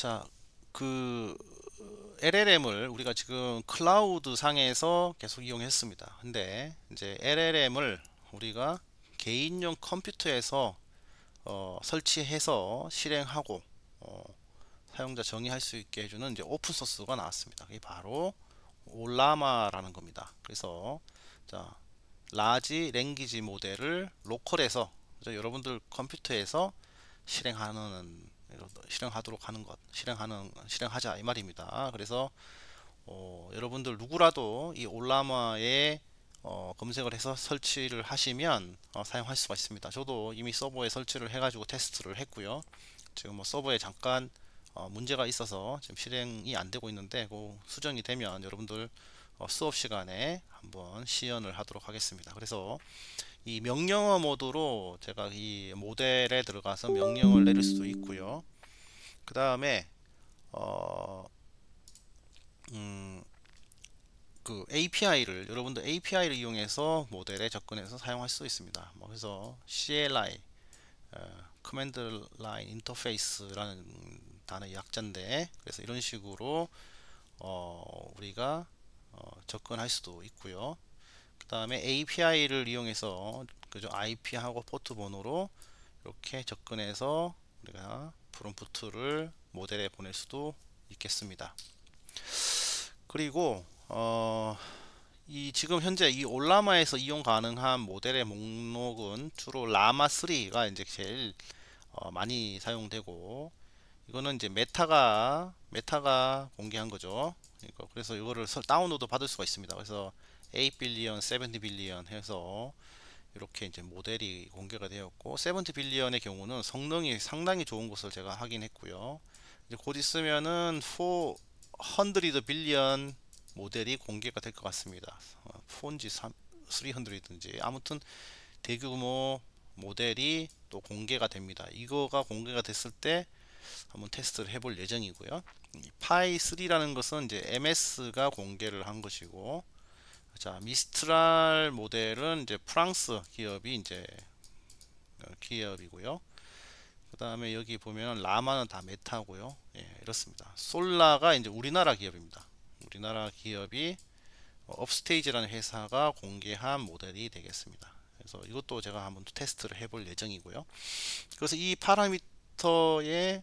자, 그 LLM을 우리가 지금 클라우드 상에서 계속 이용했습니다. 근데 이제 LLM을 우리가 개인용 컴퓨터에서 어, 설치해서 실행하고 어, 사용자 정의할 수 있게 해주는 이제 오픈 소스가 나왔습니다. 이게 바로 올라마라는 겁니다. 그래서 자 라지 랭귀지 모델을 로컬에서 여러분들 컴퓨터에서 실행하는 실행하도록 하는 것 실행하는 실행하자 이 말입니다 그래서 어, 여러분들 누구라도 이 올라마에 어, 검색을 해서 설치를 하시면 어, 사용할 수가 있습니다 저도 이미 서버에 설치를 해 가지고 테스트를 했고요 지금 뭐 서버에 잠깐 어, 문제가 있어서 지금 실행이 안 되고 있는데 그 수정이 되면 여러분들 어, 수업 시간에 한번 시연을 하도록 하겠습니다 그래서 이 명령어 모드로 제가 이 모델에 들어가서 명령을 내릴 수도 있고요. 그 다음에 어, 음, 그 API를 여러분들 API를 이용해서 모델에 접근해서 사용할 수 있습니다. 뭐 그래서 CLI 커맨드 라인 인터페이스라는 단어의 약자인데 그래서 이런 식으로 어, 우리가 어, 접근할 수도 있고요. 다음에 API를 이용해서 그죠 IP하고 포트 번호로 이렇게 접근해서 우리가 프롬프트를 모델에 보낼 수도 있겠습니다. 그리고 어, 이 지금 현재 이 올라마에서 이용 가능한 모델의 목록은 주로 라마 3가 이제 제일 어, 많이 사용되고 이거는 이제 메타가 메타가 공개한 거죠. 그러니까 그래서 이거를 다운로드 받을 수가 있습니다. 그래서 8 빌리언, 70 빌리언 해서 이렇게 이제 모델이 공개가 되었고 70 빌리언의 경우는 성능이 상당히 좋은 것을 제가 확인했고요. 이제 곧 있으면은 400 빌리언 모델이 공개가 될 것 같습니다. 4인지 어, 300인지 아무튼 대규모 모델이 또 공개가 됩니다. 이거가 공개가 됐을 때 한번 테스트를 해볼 예정이고요. 파이 3라는 것은 이제 MS가 공개를 한 것이고 자 미스트랄 모델은 이제 프랑스 기업이 이제 어, 기업이고요. 그 다음에 여기 보면 라마는 다 메타고요. 예, 이렇습니다. 솔라가 이제 우리나라 기업입니다. 우리나라 기업이 업스테이지라는 회사가 공개한 모델이 되겠습니다. 그래서 이것도 제가 한번 테스트를 해 볼 예정이고요. 그래서 이 파라미터의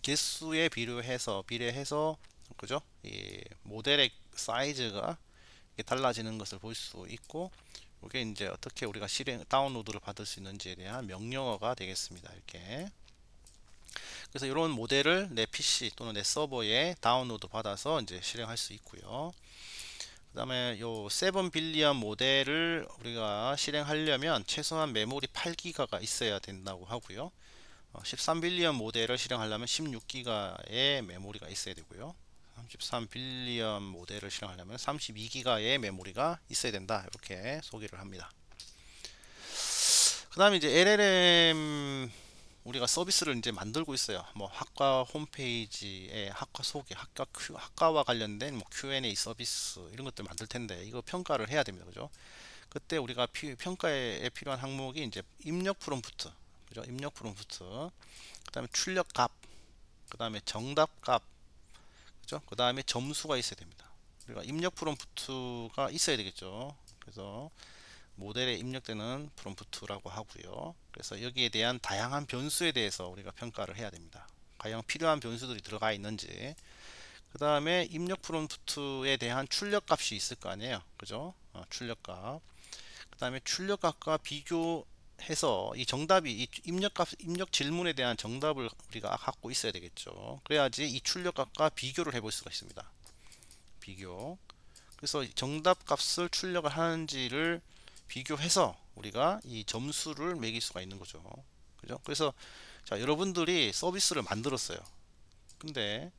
개수에 비례해서 비례해서 그죠? 이 모델의 사이즈가 달라지는 것을 볼 수 있고 이게 이제 어떻게 우리가 실행 다운로드를 받을 수 있는지에 대한 명령어가 되겠습니다. 이렇게 그래서 이런 모델을 내 PC 또는 내 서버에 다운로드 받아서 이제 실행할 수 있고요. 그 다음에 요 세븐 빌리언 모델을 우리가 실행하려면 최소한 메모리 8기가가 있어야 된다고 하고요. 13빌리언 어, 모델을 실행하려면 16기가의 메모리가 있어야 되고요. 33빌리언 모델을 실행하려면 32기가의 메모리가 있어야 된다 이렇게 소개를 합니다 그 다음에 이제 LLM 우리가 서비스를 이제 만들고 있어요 뭐 학과 홈페이지에 학과 소개 학과 큐, 학과와 관련된 뭐 Q&A 서비스 이런 것들 만들 텐데 이거 평가를 해야 됩니다 그죠 그때 우리가 피, 평가에 필요한 항목이 이제 입력 프롬프트 그죠 입력 프롬프트 그 다음에 출력 값그 다음에 정답 값 그죠? 그 다음에 점수가 있어야 됩니다. 우리가 입력 프롬프트가 있어야 되겠죠. 그래서 모델에 입력되는 프롬프트라고 하고요. 그래서 여기에 대한 다양한 변수에 대해서 우리가 평가를 해야 됩니다. 과연 필요한 변수들이 들어가 있는지 그 다음에 입력 프롬프트에 대한 출력 값이 있을 거 아니에요 그죠 어, 출력 값그 다음에 출력 값과 비교 해서 이 정답이 이 입력값 입력 질문에 대한 정답을 우리가 갖고 있어야 되겠죠. 그래야지 이 출력값과 비교를 해볼 수가 있습니다. 비교. 그래서 정답 값을 출력을 하는지를 비교해서 우리가 이 점수를 매길 수가 있는 거죠. 그죠? 그래서 자, 여러분들이 서비스를 만들었어요. 근데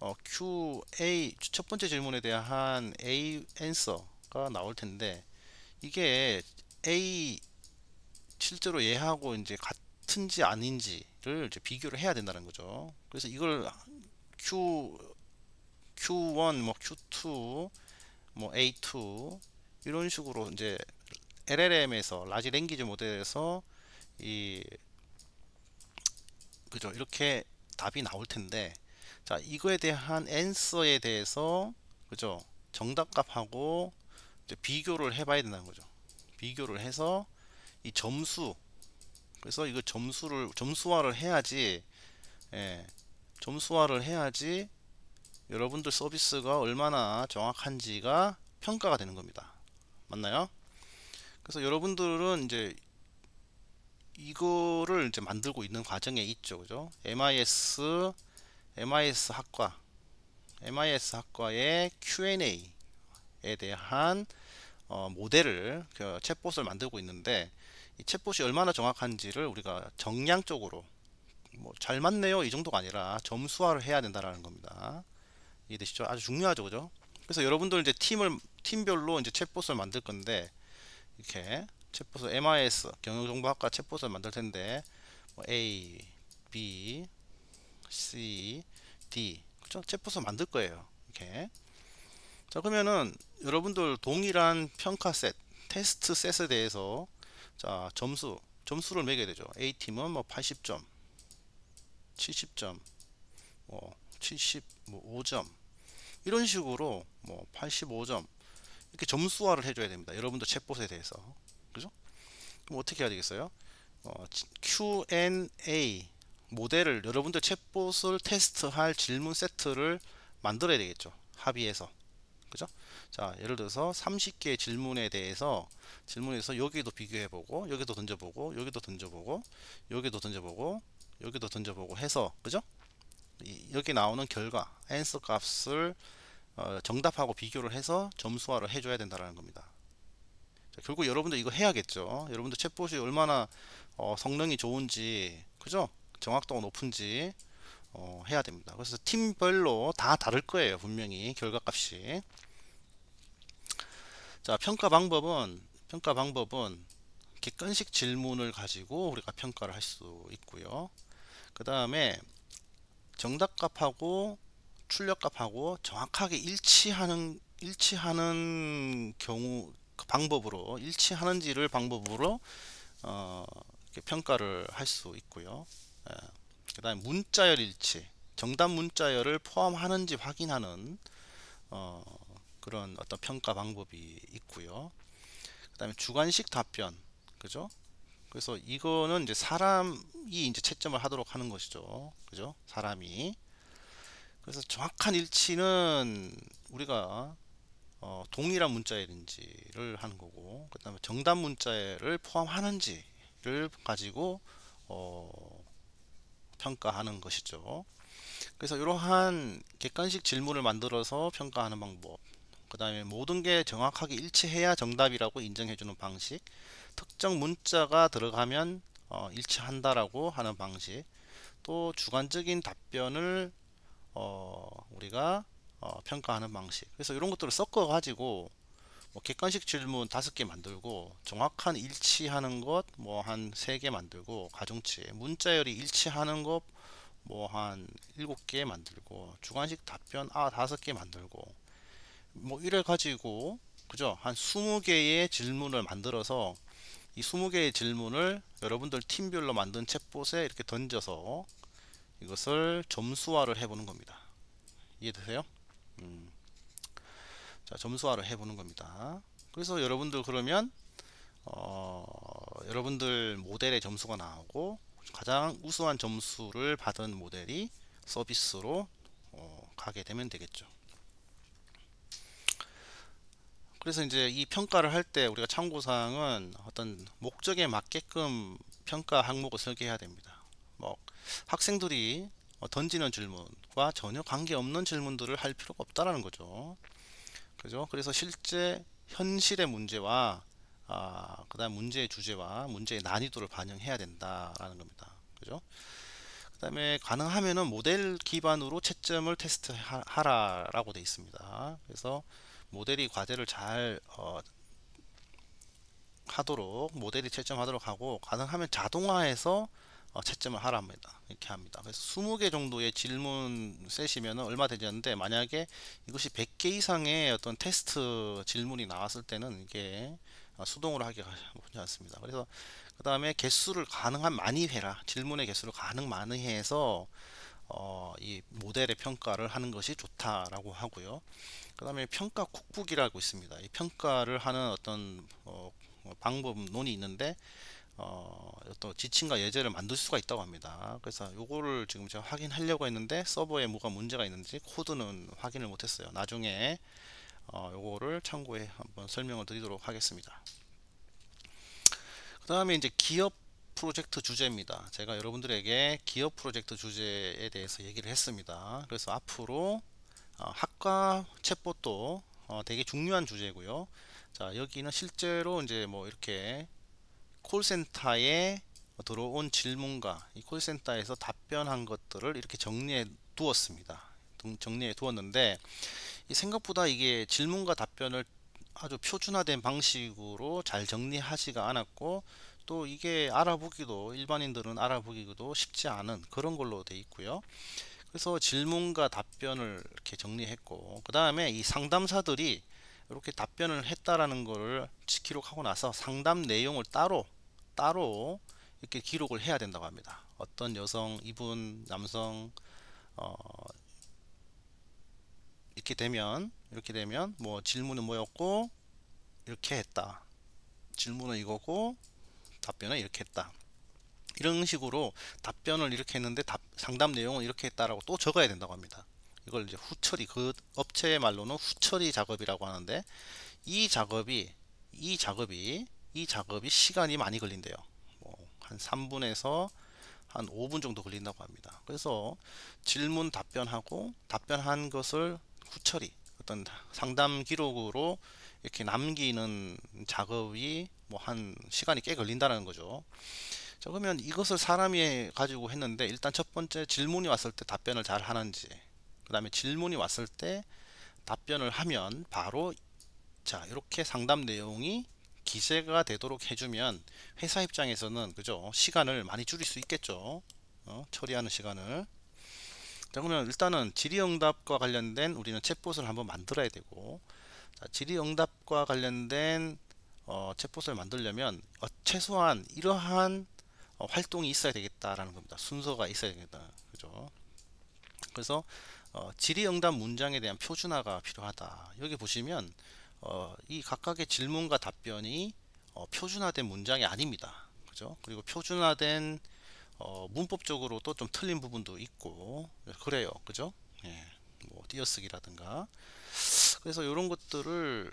어, QA 첫 번째 질문에 대한 A answer가 나올 텐데 이게 A 실제로 얘하고 이제 같은지 아닌지를 이제 비교를 해야 된다는 거죠. 그래서 이걸 Q Q1 뭐 Q2 뭐 A2 이런 식으로 이제 LLM에서 라지 랭귀지 모델에서 이 그죠 이렇게 답이 나올 텐데 자 이거에 대한 a 서에 대해서 그죠 정답값하고 비교를 해봐야 된다는 거죠 비교를 해서 이 점수 그래서 이거 점수를 점수화를 해야지 예, 점수화를 해야지 여러분들 서비스가 얼마나 정확한지가 평가가 되는 겁니다 맞나요 그래서 여러분들은 이제 이거를 이제 만들고 있는 과정에 있죠 그죠 MIS MIS 학과 MIS 학과의 Q&A에 대한 어, 모델을 그 챗봇을 만들고 있는데 이 챗봇이 얼마나 정확한지를 우리가 정량적으로 뭐잘 맞네요 이 정도가 아니라 점수화를 해야 된다라는 겁니다. 이해되시죠? 아주 중요하죠, 그죠? 그래서 여러분들 이제 팀을 팀별로 이제 챗봇을 만들 건데 이렇게 챗봇을 MIS 경영정보학과 챗봇을 만들 텐데 뭐 A, B, C, D 그죠? 챗봇을 만들 거예요. 이렇게 자 그러면은 여러분들 동일한 평가 셋 테스트 셋에 대해서 자 점수 점수를 매겨야 되죠 A팀은 뭐 80점 70점 뭐 75점 뭐 이런 식으로 뭐 85점 이렇게 점수화를 해줘야 됩니다 여러분도 챗봇에 대해서 그죠 그럼 어떻게 해야 되겠어요 어, Q&A 모델을 여러분들 챗봇을 테스트할 질문 세트를 만들어야 되겠죠 합의해서 그죠? 자, 예를 들어서 30개의 질문에 대해서 질문에서 여기도 비교해 보고 여기도 던져 보고 여기도 던져 보고 여기도 던져 보고 여기도 던져 보고 해서 그죠? 이, 여기 나오는 결과 a n s 값을 어, 정답하고 비교를 해서 점수화를 해줘야 된다라는 겁니다. 자, 결국 여러분들 이거 해야겠죠. 여러분들 챗봇이 얼마나 어, 성능이 좋은지, 그죠? 정확도가 높은지 어, 해야 됩니다. 그래서 팀별로 다 다를 거예요. 분명히 결과값이. 자 평가 방법은 평가 방법은 객관식 질문을 가지고 우리가 평가를 할 수 있고요. 그 다음에 정답값하고 출력값하고 정확하게 일치하는 일치하는 경우 그 방법으로 일치하는지를 방법으로 어, 평가를 할 수 있고요. 예. 그 다음에 문자열 일치 정답 문자열을 포함하는지 확인하는 어, 그런 어떤 평가 방법이 있고요 그 다음에 주관식 답변 그죠 그래서 이거는 이제 사람이 이제 채점을 하도록 하는 것이죠 그죠 사람이 그래서 정확한 일치는 우리가 어, 동일한 문자열인지를 하는 거고 그 다음에 정답 문자열을 포함하는지를 가지고 어, 평가하는 것이죠. 그래서 이러한 객관식 질문을 만들어서 평가하는 방법 그 다음에 모든 게 정확하게 일치해야 정답이라고 인정해주는 방식 특정 문자가 들어가면 어, 일치한다라고 하는 방식 또 주관적인 답변을 어, 우리가 어, 평가하는 방식 그래서 이런 것들을 섞어 가지고 뭐 객관식 질문 다섯 개 만들고 정확한 일치하는 것 뭐 한 세 개 만들고 가중치 문자열이 일치하는 것 뭐 한 일곱 개 만들고 주관식 답변 아 다섯 개 만들고 뭐 이래 가지고 그죠 한 스무 개의 질문을 만들어서 이 스무 개의 질문을 여러분들 팀별로 만든 챗봇에 이렇게 던져서 이것을 점수화를 해보는 겁니다 이해되세요? 음. 자, 점수화를 해보는 겁니다. 그래서 여러분들 그러면 어, 여러분들 모델의 점수가 나오고 가장 우수한 점수를 받은 모델이 서비스로 어, 가게 되면 되겠죠. 그래서 이제 이 평가를 할 때 우리가 참고사항은 어떤 목적에 맞게끔 평가 항목을 설계해야 됩니다. 뭐 학생들이 뭐 던지는 질문과 전혀 관계없는 질문들을 할 필요가 없다라는 거죠. 그죠? 그래서 실제 현실의 문제와 아, 그다음 문제의 주제와 문제의 난이도를 반영해야 된다라는 겁니다. 그죠? 그다음에 가능하면은 모델 기반으로 채점을 테스트하라라고 돼 있습니다. 그래서 모델이 과제를 잘 어, 하도록 모델이 채점하도록 하고 가능하면 자동화해서 어, 채점을 하랍니다 이렇게 합니다. 그래서 20개 정도의 질문 셋이면 얼마 되지 않는데 만약에 이것이 100개 이상의 어떤 테스트 질문이 나왔을 때는 이게 어, 수동으로 하기가 쉽지 않습니다. 그래서 그 다음에 개수를 가능한 많이 해라. 질문의 개수를 가능 많이 해서 어, 이 모델의 평가를 하는 것이 좋다라고 하고요. 그 다음에 평가 쿡북이라고 있습니다. 이 평가를 하는 어떤 어, 방법론이 있는데 어, 떤 지침과 예제를 만들 수가 있다고 합니다. 그래서 요거를 지금 제가 확인하려고 했는데 서버에 뭐가 문제가 있는지 코드는 확인을 못했어요. 나중에 어, 요거를 참고해 한번 설명을 드리도록 하겠습니다. 그 다음에 이제 기업 프로젝트 주제입니다. 제가 여러분들에게 기업 프로젝트 주제에 대해서 얘기를 했습니다. 그래서 앞으로 어, 학과 챗봇도 어, 되게 중요한 주제고요. 자 여기는 실제로 이제 뭐 이렇게 콜센터에 들어온 질문과 이 콜센터에서 답변한 것들을 이렇게 정리해 두었습니다. 정리해 두었는데 생각보다 이게 질문과 답변을 아주 표준화된 방식으로 잘 정리하지가 않았고 또 이게 알아보기도 일반인들은 알아보기도 쉽지 않은 그런 걸로 돼 있고요. 그래서 질문과 답변을 이렇게 정리했고 그 다음에 이 상담사들이 이렇게 답변을 했다라는 거를 기록하고 나서 상담 내용을 따로 따로 이렇게 기록을 해야 된다고 합니다. 어떤 여성, 이분, 남성 어, 이렇게 되면 이렇게 되면 뭐 질문은 뭐였고 이렇게 했다. 질문은 이거고 답변은 이렇게 했다. 이런 식으로 답변을 이렇게 했는데 답, 상담 내용은 이렇게 했다라고 또 적어야 된다고 합니다. 이걸 이제 후처리 그 업체의 말로는 후처리 작업이라고 하는데 이 작업이 이 작업이 이 작업이 시간이 많이 걸린대요. 뭐한 3분에서 한 5분 정도 걸린다고 합니다. 그래서 질문 답변하고 답변한 것을 후처리 어떤 상담 기록으로 이렇게 남기는 작업이 뭐 한 시간이 꽤 걸린다는 거죠. 자 그러면 이것을 사람이 가지고 했는데 일단 첫 번째 질문이 왔을 때 답변을 잘 하는지 그 다음에 질문이 왔을 때 답변을 하면 바로 자 이렇게 상담 내용이 기세가 되도록 해주면 회사 입장에서는 그죠 시간을 많이 줄일 수 있겠죠 어? 처리하는 시간을 자 그러면 일단은 질의응답과 관련된 우리는 챗봇을 한번 만들어야 되고 자, 질의응답과 관련된 어, 챗봇을 만들려면 어, 최소한 이러한 어, 활동이 있어야 되겠다라는 겁니다. 순서가 있어야 되겠다. 그죠? 그래서 어, 질의응답 문장에 대한 표준화가 필요하다. 여기 보시면 어, 이 각각의 질문과 답변이 어, 표준화된 문장이 아닙니다. 그죠? 그리고 표준화된 어, 문법적으로도 좀 틀린 부분도 있고 그래요. 그죠? 예. 뭐 띄어쓰기라든가 그래서 이런 것들을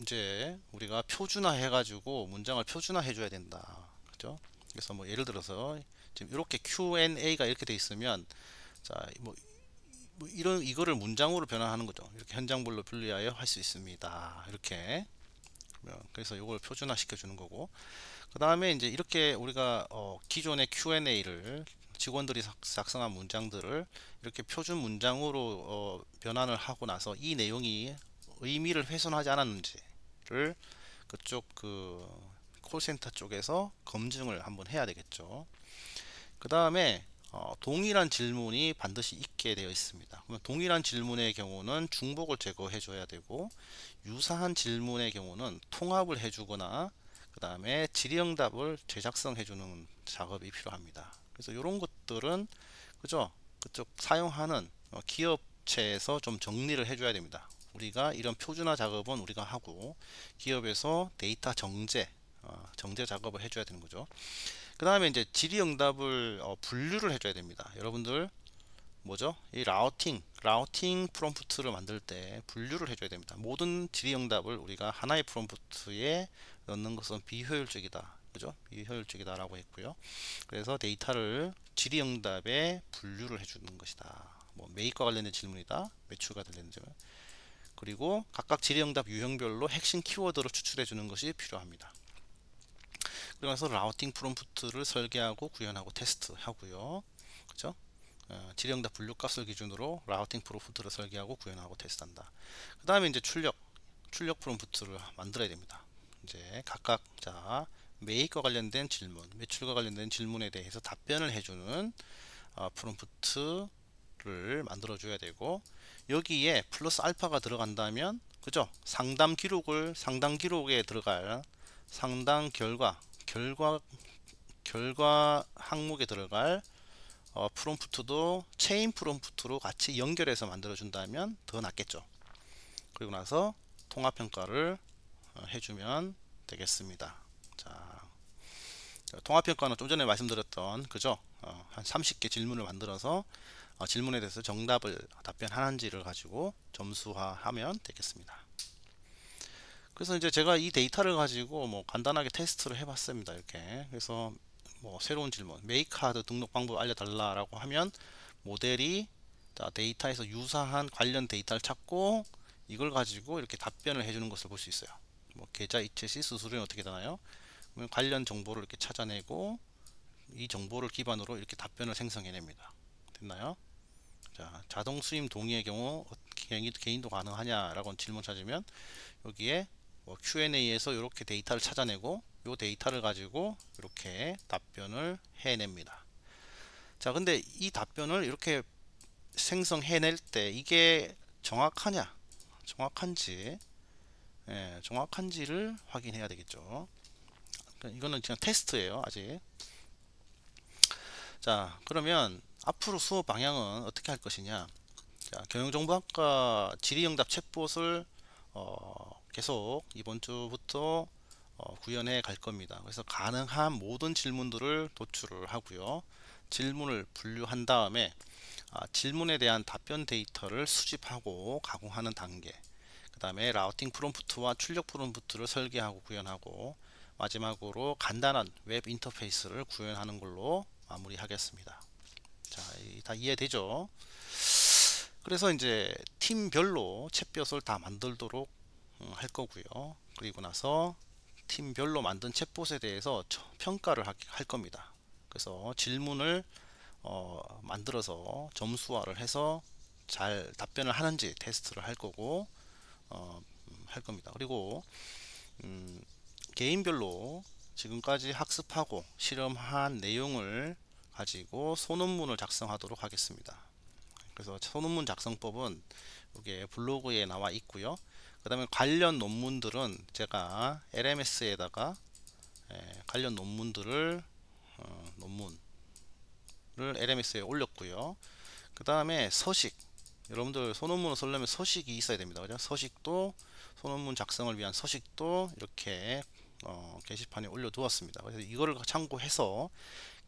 이제 우리가 표준화 해가지고 문장을 표준화 해줘야 된다. 그죠? 그래서 뭐 예를 들어서 지금 이렇게 Q&A가 이렇게 돼 있으면 자뭐 뭐 이런 이거를 문장으로 변환하는 거죠. 이렇게 현장별로 분리하여 할 수 있습니다. 이렇게 그래서 이걸 표준화 시켜주는 거고 그 다음에 이제 이렇게 우리가 어, 기존의 Q&A를 직원들이 작성한 문장들을 이렇게 표준 문장으로 어, 변환을 하고 나서 이 내용이 의미를 훼손하지 않았는지를 그쪽 그 콜센터 쪽에서 검증을 한번 해야 되겠죠. 그 다음에 어, 동일한 질문이 반드시 있게 되어 있습니다. 그러면 동일한 질문의 경우는 중복을 제거해 줘야 되고 유사한 질문의 경우는 통합을 해주거나 그 다음에 질의응답을 재작성해 주는 작업이 필요합니다. 그래서 이런 것들은 그죠? 그쪽 사용하는 어, 기업체에서 좀 정리를 해줘야 됩니다. 우리가 이런 표준화 작업은 우리가 하고 기업에서 데이터 정제, 어, 정제 작업을 해줘야 되는 거죠. 그 다음에 이제 질의응답을 어, 분류를 해줘야 됩니다 여러분들 뭐죠? 이 라우팅, 라우팅 프롬프트를 만들 때 분류를 해줘야 됩니다. 모든 질의응답을 우리가 하나의 프롬프트에 넣는 것은 비효율적이다. 그죠? 비효율적이다 라고 했고요. 그래서 데이터를 질의응답에 분류를 해주는 것이다. 뭐 매입과 관련된 질문이다. 매출과 관련된 질문. 그리고 각각 질의응답 유형별로 핵심 키워드로 추출해주는 것이 필요합니다. 그래서 라우팅 프롬프트를 설계하고 구현하고 테스트하고요. 그죠? 어, 지령다 분류 값을 기준으로 라우팅 프롬프트를 설계하고 구현하고 테스트한다. 그 다음에 이제 출력, 출력 프롬프트를 만들어야 됩니다. 이제 각각 자 매입과 관련된 질문, 매출과 관련된 질문에 대해서 답변을 해주는 어, 프롬프트를 만들어줘야 되고 여기에 플러스 알파가 들어간다면 그죠? 상담 기록을 상담 기록에 들어갈 상담 결과 결과 결과 항목에 들어갈 어, 프롬프트도 체인 프롬프트로 같이 연결해서 만들어 준다면 더 낫겠죠 그리고 나서 통합평가를 어, 해주면 되겠습니다 자 통합평가는 좀 전에 말씀드렸던 그죠 어, 한 30개 질문을 만들어서 어, 질문에 대해서 정답을 답변하는지를 가지고 점수화하면 되겠습니다 그래서 이제 제가 이 데이터를 가지고 뭐 간단하게 테스트를 해봤습니다. 이렇게 그래서 뭐 새로운 질문 메이카드 등록 방법 알려달라라고 하면 모델이 데이터에서 유사한 관련 데이터를 찾고 이걸 가지고 이렇게 답변을 해주는 것을 볼 수 있어요. 뭐 계좌 이체 시 수수료는 어떻게 되나요? 그러면 관련 정보를 이렇게 찾아내고 이 정보를 기반으로 이렇게 답변을 생성해냅니다. 됐나요? 자, 자동 수임 동의의 경우 어, 개인도 가능하냐라고 질문 찾으면 여기에 뭐 Q&A에서 이렇게 데이터를 찾아내고 이 데이터를 가지고 이렇게 답변을 해냅니다. 자 근데 이 답변을 이렇게 생성해낼 때 이게 정확하냐 정확한지 예, 정확한지를 확인해야 되겠죠. 그러니까 이거는 그냥 테스트예요 아직 자 그러면 앞으로 수업 방향은 어떻게 할 것이냐 자, 경영정보학과 질의응답 챗봇을 어, 계속 이번 주부터 어, 구현해 갈 겁니다. 그래서 가능한 모든 질문들을 도출을 하고요. 질문을 분류한 다음에 아, 질문에 대한 답변 데이터를 수집하고 가공하는 단계 그 다음에 라우팅 프롬프트와 출력 프롬프트를 설계하고 구현하고 마지막으로 간단한 웹 인터페이스를 구현하는 걸로 마무리하겠습니다. 자, 다 이해되죠? 그래서 이제 팀별로 챗볕을 다 만들도록 음, 할 거고요. 그리고 나서 팀별로 만든 챗봇에 대해서 평가를 할 겁니다. 그래서 질문을 어, 만들어서 점수화를 해서 잘 답변을 하는지 테스트를 할 거고 어, 음, 할 겁니다. 그리고 음, 개인별로 지금까지 학습하고 실험한 내용을 가지고 소논문을 작성하도록 하겠습니다. 그래서 소논문 작성법은 이게 블로그에 나와 있고요. 그 다음에 관련 논문들은 제가 LMS에다가 예, 관련 논문들을 어, 논문을 LMS에 올렸고요. 그 다음에 서식 여러분들 소논문을 쓰려면 서식이 있어야 됩니다. 그죠? 서식도 소논문 작성을 위한 서식도 이렇게 어, 게시판에 올려두었습니다. 그래서 이거를 참고해서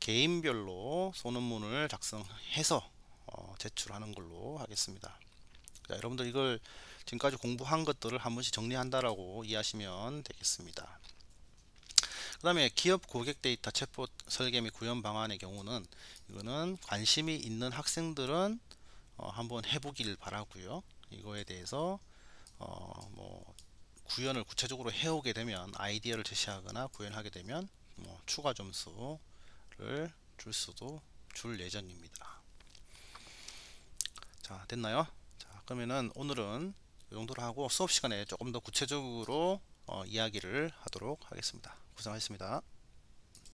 개인별로 소논문을 작성해서 어, 제출하는 걸로 하겠습니다. 자, 여러분들 이걸 지금까지 공부한 것들을 한 번씩 정리한다라고 이해하시면 되겠습니다. 그 다음에 기업 고객 데이터 체포 설계 및 구현 방안의 경우는 이거는 관심이 있는 학생들은 어, 한번 해보길 바라고요. 이거에 대해서 어, 뭐 구현을 구체적으로 해오게 되면 아이디어를 제시하거나 구현하게 되면 뭐 추가 점수를 줄 수도 줄 예정입니다. 자 됐나요? 자 그러면은 오늘은 이 정도로 하고 수업 시간에 조금 더 구체적으로 어, 이야기를 하도록 하겠습니다. 고생하셨습니다.